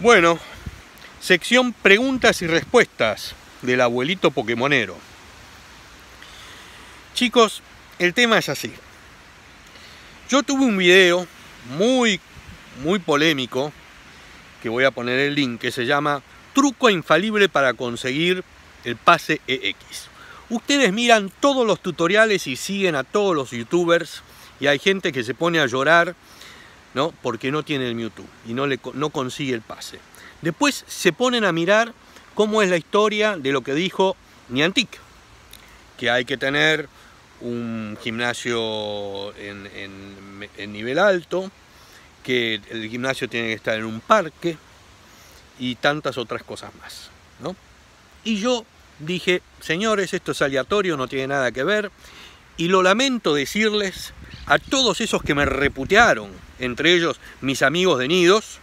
Bueno, sección preguntas y respuestas del abuelito Pokémonero. Chicos, el tema es así. Yo tuve un video muy, muy polémico, que voy a poner el link, que se llama Truco infalible para conseguir el pase EX. Ustedes miran todos los tutoriales y siguen a todos los youtubers y hay gente que se pone a llorar ¿no? Porque no tiene el Mewtwo y no, le, no consigue el pase. Después se ponen a mirar cómo es la historia de lo que dijo Niantic, que hay que tener un gimnasio en, nivel alto, que el gimnasio tiene que estar en un parque y tantas otras cosas más, ¿no? Y yo dije, señores, esto es aleatorio, no tiene nada que ver, y lo lamento decirles a todos esos que me reputearon entre ellos mis amigos de Nidos.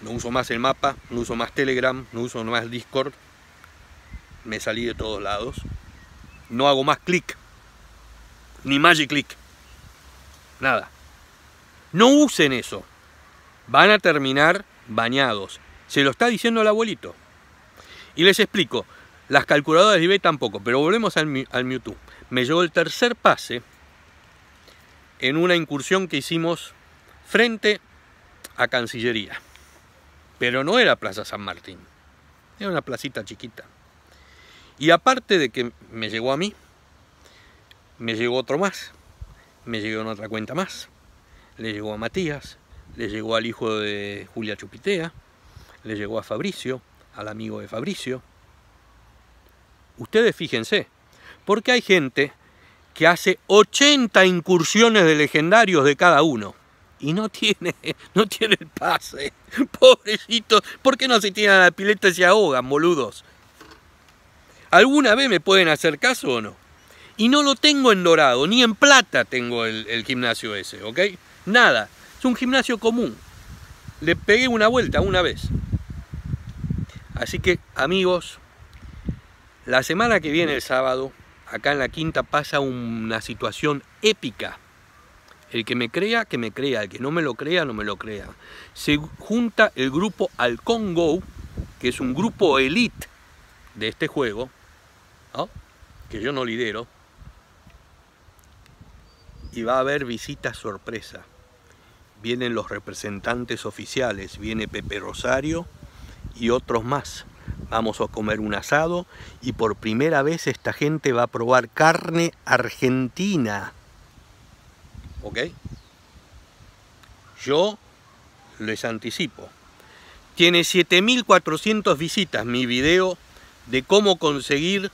No uso más el mapa, no uso más Telegram, no uso más Discord. Me salí de todos lados. No hago más clic, ni Magic Click. Nada. No usen eso. Van a terminar bañados. Se lo está diciendo el abuelito. Y les explico, las calculadoras de eBay tampoco, pero volvemos al, al Mewtwo. Me llegó el tercer pase en una incursión que hicimos frente a Cancillería. Pero no era Plaza San Martín, era una placita chiquita. Y aparte de que me llegó a mí, me llegó otro más, me llegó en otra cuenta más, le llegó a Matías, le llegó al hijo de Julia Chupitea, le llegó a Fabricio, al amigo de Fabricio. Ustedes fíjense, porque hay gente que hace 80 incursiones de legendarios de cada uno. Y no tiene, no tiene el pase. Pobrecito. ¿por qué no se tiran a la pileta y se ahogan, boludos? ¿Alguna vez me pueden hacer caso o no? Y no lo tengo en dorado, ni en plata tengo el, el gimnasio ese, ¿ok? Nada, es un gimnasio común. Le pegué una vuelta una vez. Así que, amigos, la semana que viene, el sábado, acá en la quinta pasa una situación épica. El que me crea, que me crea. El que no me lo crea, no me lo crea. Se junta el grupo al Congo, que es un grupo elite de este juego, que yo no lidero, y va a haber visitas sorpresa. Vienen los representantes oficiales, viene Pepe Rosario y otros más vamos a comer un asado y por primera vez esta gente va a probar carne argentina. ¿Ok? Yo les anticipo. Tiene 7.400 visitas mi video de cómo conseguir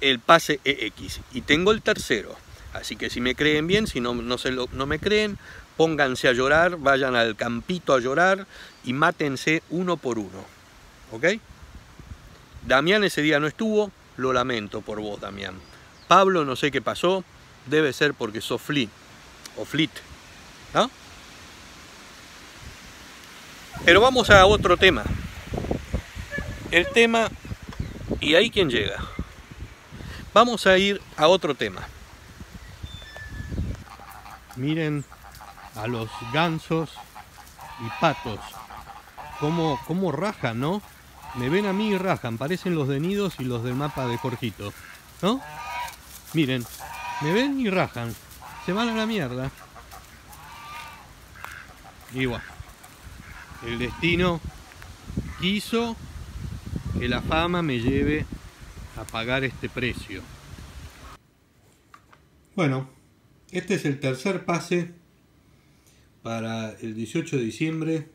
el pase EX. Y tengo el tercero. Así que si me creen bien, si no, no me creen, pónganse a llorar, vayan al campito a llorar y mátense uno por uno. ¿Ok? Damián ese día no estuvo, lo lamento por vos, Damián. Pablo, no sé qué pasó, debe ser porque sos Flit o Flit, ¿no? Pero vamos a otro tema. El tema, y ahí quien llega. Vamos a ir a otro tema. Miren a los gansos y patos. como cómo rajan, ¿no? Me ven a mí y rajan, parecen los de Nidos y los del mapa de Jorgito. ¿No? Miren, me ven y rajan. Se van a la mierda. Y bueno, el destino quiso que la fama me lleve a pagar este precio. Bueno, este es el tercer pase para el 18 de diciembre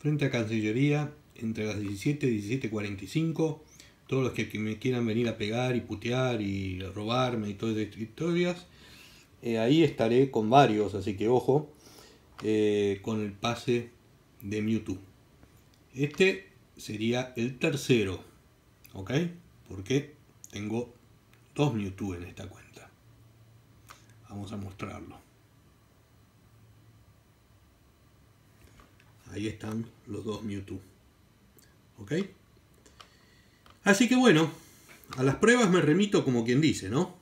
frente a Cancillería entre las 17 y 17.45. Todos los que, me quieran venir a pegar y putear y robarme y todas estas historias, eh, ahí estaré con varios, así que ojo, eh, con el pase de Mewtwo. Este sería el tercero, ¿ok? Porque tengo dos Mewtwo en esta cuenta. Vamos a mostrarlo. Ahí están los dos Mewtwo. Así que bueno, a las pruebas me remito como quien dice, ¿no?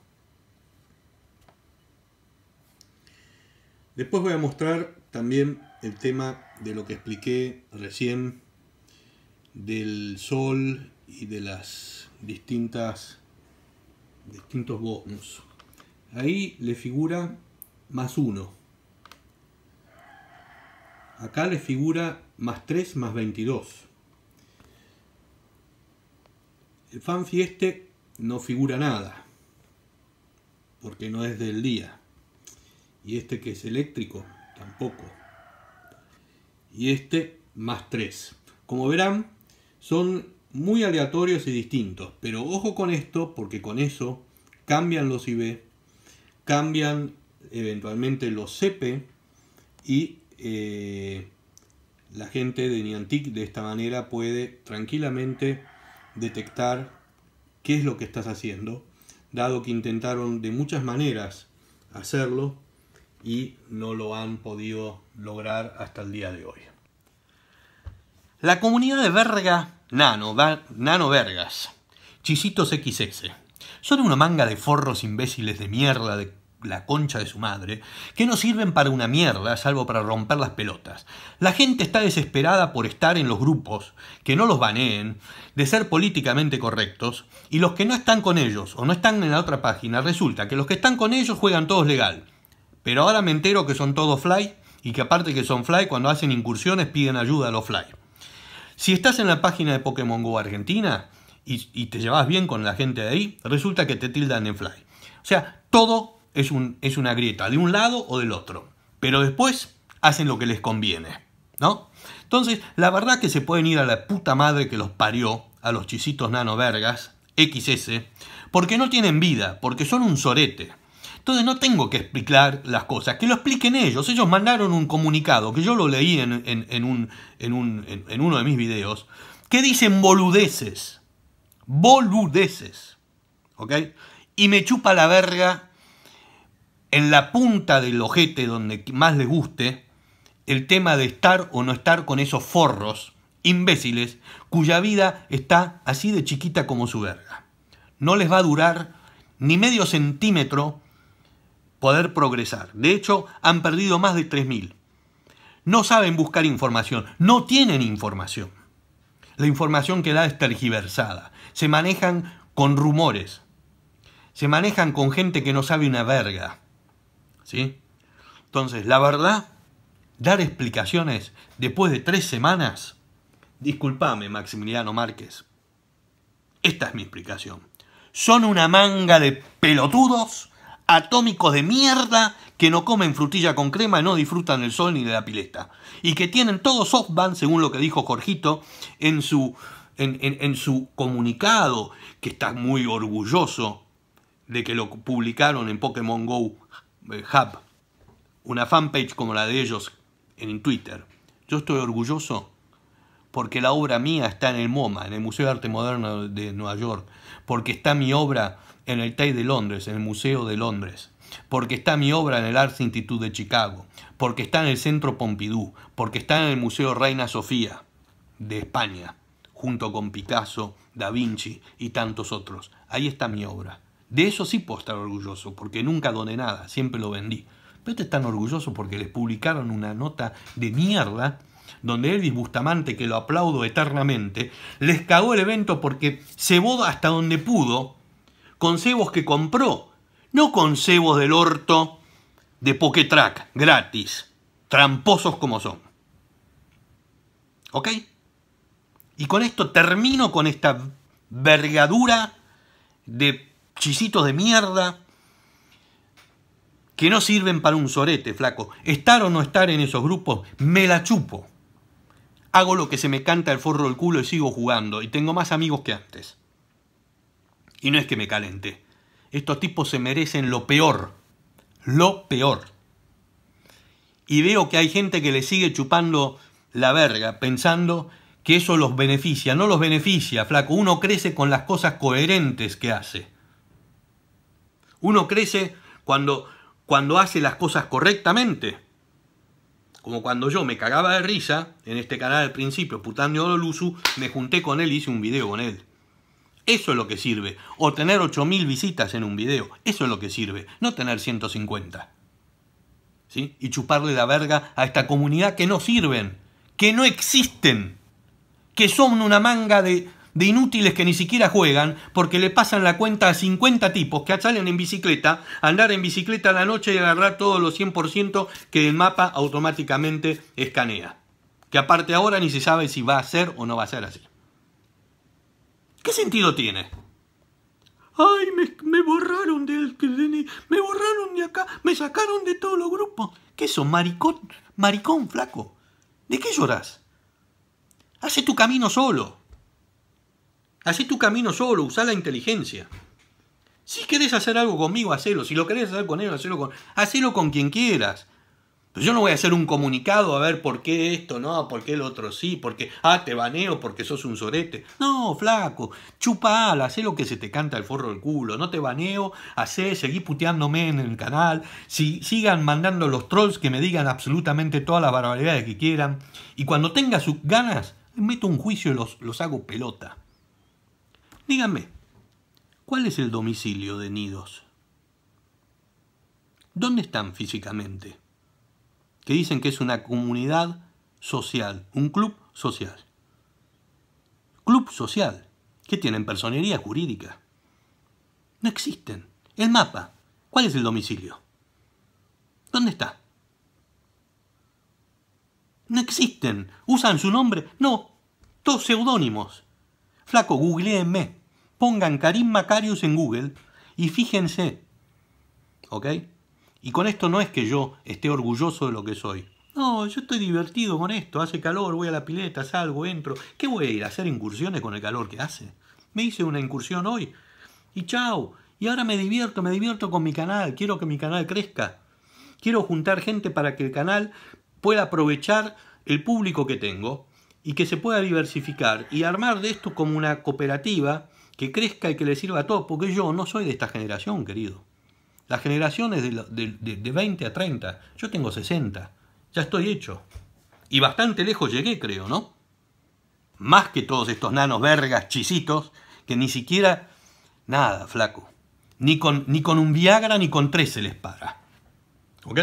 Después voy a mostrar también el tema de lo que expliqué recién del sol y de las distintas distintos bonus. Ahí le figura más 1. Acá le figura más 3 más 22. El fanfi este no figura nada, porque no es del día. Y este que es eléctrico, tampoco. Y este, más 3. Como verán, son muy aleatorios y distintos. Pero ojo con esto, porque con eso cambian los IB, cambian eventualmente los CP y eh, la gente de Niantic de esta manera puede tranquilamente detectar qué es lo que estás haciendo, dado que intentaron de muchas maneras hacerlo y no lo han podido lograr hasta el día de hoy. La comunidad de verga nano, nano vergas, chisitos XX, son una manga de forros imbéciles de mierda de la concha de su madre, que no sirven para una mierda, salvo para romper las pelotas. La gente está desesperada por estar en los grupos, que no los baneen, de ser políticamente correctos, y los que no están con ellos o no están en la otra página, resulta que los que están con ellos juegan todos legal. Pero ahora me entero que son todos fly y que aparte que son fly, cuando hacen incursiones piden ayuda a los fly. Si estás en la página de Pokémon Go Argentina y, te llevas bien con la gente de ahí, resulta que te tildan en fly. O sea, todo es, un, es una grieta de un lado o del otro. Pero después hacen lo que les conviene, ¿no? Entonces, la verdad que se pueden ir a la puta madre que los parió, a los chisitos nano vergas, XS, porque no tienen vida, porque son un sorete. Entonces no tengo que explicar las cosas, que lo expliquen ellos. Ellos mandaron un comunicado, que yo lo leí en, un, en uno de mis videos, que dicen boludeces. Boludeces. ¿Ok? Y me chupa la verga en la punta del ojete donde más les guste el tema de estar o no estar con esos forros imbéciles cuya vida está así de chiquita como su verga. No les va a durar ni medio centímetro poder progresar. De hecho, han perdido más de 3.000. No saben buscar información, no tienen información. La información que da es tergiversada. Se manejan con rumores. Se manejan con gente que no sabe una verga. ¿sí? Entonces, la verdad, dar explicaciones después de tres semanas, disculpame Maximiliano Márquez, esta es mi explicación. Son una manga de pelotudos, atómicos de mierda, que no comen frutilla con crema y no disfrutan del sol ni de la pileta. Y que tienen todo softband, según lo que dijo Jorgito, en su, en su comunicado, que está muy orgulloso de que lo publicaron en Pokémon Go eh, hub, una fanpage como la de ellos en Twitter. Yo estoy orgulloso porque la obra mía está en el MoMA, en el Museo de Arte Moderno de Nueva York, porque está mi obra en el Tate de Londres, en el Museo de Londres, porque está mi obra en el Arts Institute de Chicago, porque está en el Centro Pompidou, porque está en el Museo Reina Sofía de España, junto con Picasso, Da Vinci y tantos otros. Ahí está mi obra. De eso sí puedo estar orgulloso, porque nunca doné nada, siempre lo vendí. Pero este es tan orgulloso porque les publicaron una nota de mierda donde Elvis Bustamante, que lo aplaudo eternamente, les cagó el evento porque cebó hasta donde pudo con cebos que compró, no con cebos del orto de Poketrack, gratis, tramposos como son. ¿Ok? Y con esto termino con esta vergadura de chisitos de mierda que no sirven para un sorete, flaco. Estar o no estar en esos grupos, me la chupo. Hago lo que se me canta el forro del culo y sigo jugando. Y tengo más amigos que antes. Y no es que me calente. Estos tipos se merecen lo peor. Lo peor. Y veo que hay gente que le sigue chupando la verga, pensando que eso los beneficia. No los beneficia, flaco. Uno crece con las cosas coherentes que hace. Uno crece cuando, cuando hace las cosas correctamente. Como cuando yo me cagaba de risa en este canal al principio, Putando Oluzu, me junté con él y hice un video con él. Eso es lo que sirve. O tener 8.000 visitas en un video. Eso es lo que sirve. No tener 150. ¿Sí? Y chuparle la verga a esta comunidad que no sirven, que no existen, que son una manga de, de inútiles que ni siquiera juegan porque le pasan la cuenta a 50 tipos que salen en bicicleta, andar en bicicleta la noche y agarrar todos los 100% que el mapa automáticamente escanea. Que aparte ahora ni se sabe si va a ser o no va a ser así. ¿Qué sentido tiene? Ay, me, borraron del me borraron de acá, me sacaron de todos los grupos. ¿Qué son, maricón? Maricón, flaco. ¿De qué lloras? Hace tu camino solo. Hacé tu camino solo, usá la inteligencia. Si querés hacer algo conmigo, hacelo. Si lo querés hacer con él, hacelo con, hacelo con quien quieras. yo no voy a hacer un comunicado a ver por qué esto no, por qué el otro sí, porque, ah, te baneo porque sos un sorete. No, flaco, chupa ala, hacé lo que se te canta el forro del culo. No te baneo, hacé, seguí puteándome en el canal. Si, sigan mandando los trolls que me digan absolutamente todas las barbaridades que quieran. Y cuando tenga sus ganas, meto un juicio y los hago pelota. Díganme, ¿cuál es el domicilio de nidos? ¿Dónde están físicamente? Que dicen que es una comunidad social, un club social. Club social, que tienen personería jurídica. No existen. El mapa, ¿cuál es el domicilio? ¿Dónde está? No existen. ¿Usan su nombre? No, todos seudónimos. Flaco, googleenme. Pongan Karim Macarius en Google y fíjense. ¿Ok? Y con esto no es que yo esté orgulloso de lo que soy. No, yo estoy divertido con esto. Hace calor, voy a la pileta, salgo, entro. ¿Qué voy a ir hacer incursiones con el calor que hace? Me hice una incursión hoy. Y chao. Y ahora me divierto, me divierto con mi canal. Quiero que mi canal crezca. Quiero juntar gente para que el canal pueda aprovechar el público que tengo y que se pueda diversificar y armar de esto como una cooperativa que crezca y que le sirva a todos, porque yo no soy de esta generación, querido. La generación es de, 20 a 30, yo tengo 60, ya estoy hecho. Y bastante lejos llegué, creo, ¿no? Más que todos estos nanos vergas, chisitos, que ni siquiera... Nada, flaco. Ni con, ni con un Viagra ni con tres se les para. ¿Ok?